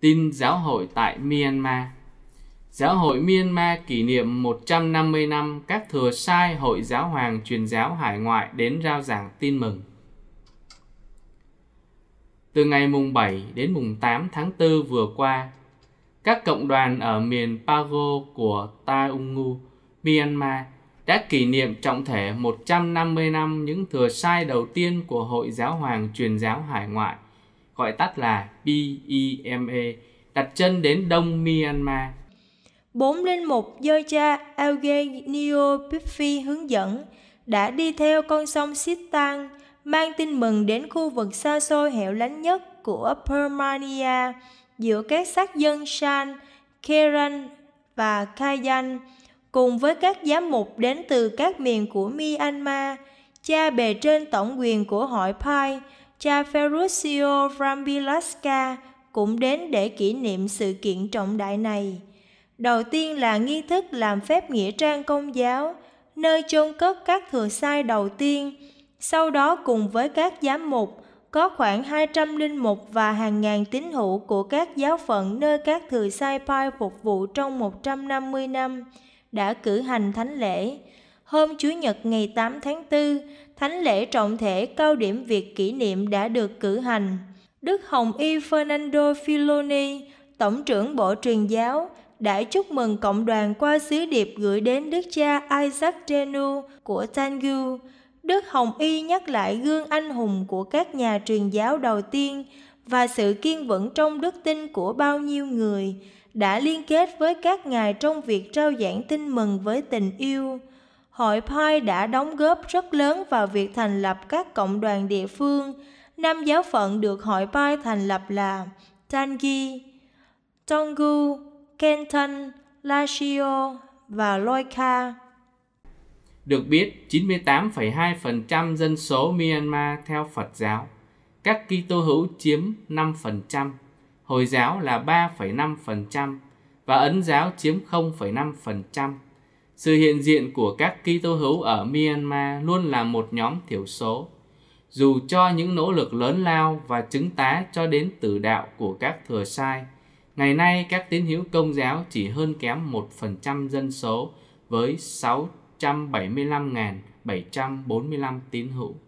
tin giáo hội tại Myanmar. Giáo hội Myanmar kỷ niệm 150 năm các thừa sai Hội Giáo hoàng truyền giáo hải ngoại đến rao giảng tin mừng. Từ ngày mùng 7 đến mùng 8 tháng 4 vừa qua, các cộng đoàn ở miền Pago của Ta Myanmar đã kỷ niệm trọng thể 150 năm những thừa sai đầu tiên của Hội Giáo hoàng truyền giáo hải ngoại – gọi tắt là PEMA, e, đặt chân đến Đông Myanmar. 4 linh mục do cha Eugenio Piffi hướng dẫn đã đi theo con sông Sistan mang tin mừng đến khu vực xa xôi hẻo lánh nhất của Permania giữa các sắc dân San, Keran và Kayan cùng với các giám mục đến từ các miền của Myanmar, cha bề trên tổng quyền của hội Pai cha Ferruccio Rambilasca cũng đến để kỷ niệm sự kiện trọng đại này. Đầu tiên là nghi thức làm phép nghĩa trang công giáo, nơi chôn cất các thừa sai đầu tiên, sau đó cùng với các giám mục, có khoảng 200 linh mục và hàng ngàn tín hữu của các giáo phận nơi các thừa sai Pai phục vụ trong 150 năm đã cử hành thánh lễ. Hôm Chủ nhật ngày 8 tháng 4, thánh lễ trọng thể cao điểm việc kỷ niệm đã được cử hành. Đức Hồng Y Fernando Filoni, Tổng trưởng Bộ Truyền giáo, đã chúc mừng cộng đoàn qua sứ điệp gửi đến đức cha Isaac Genu của Tangu. Đức Hồng Y nhắc lại gương anh hùng của các nhà truyền giáo đầu tiên và sự kiên vững trong đức tin của bao nhiêu người đã liên kết với các ngài trong việc trao giảng tin mừng với tình yêu hội Pai đã đóng góp rất lớn vào việc thành lập các cộng đoàn địa phương. Năm giáo phận được hội Pai thành lập là Tangi, Tongu, Kenton, Lashio và Loika. Được biết, 98,2% dân số Myanmar theo Phật giáo. Các Kitô hữu chiếm 5%, Hồi giáo là 3,5% và Ấn giáo chiếm 0,5%. Sự hiện diện của các Kitô hữu ở Myanmar luôn là một nhóm thiểu số. Dù cho những nỗ lực lớn lao và chứng tá cho đến tử đạo của các thừa sai, ngày nay các tín hữu công giáo chỉ hơn kém 1% dân số với 675.745 tín hữu.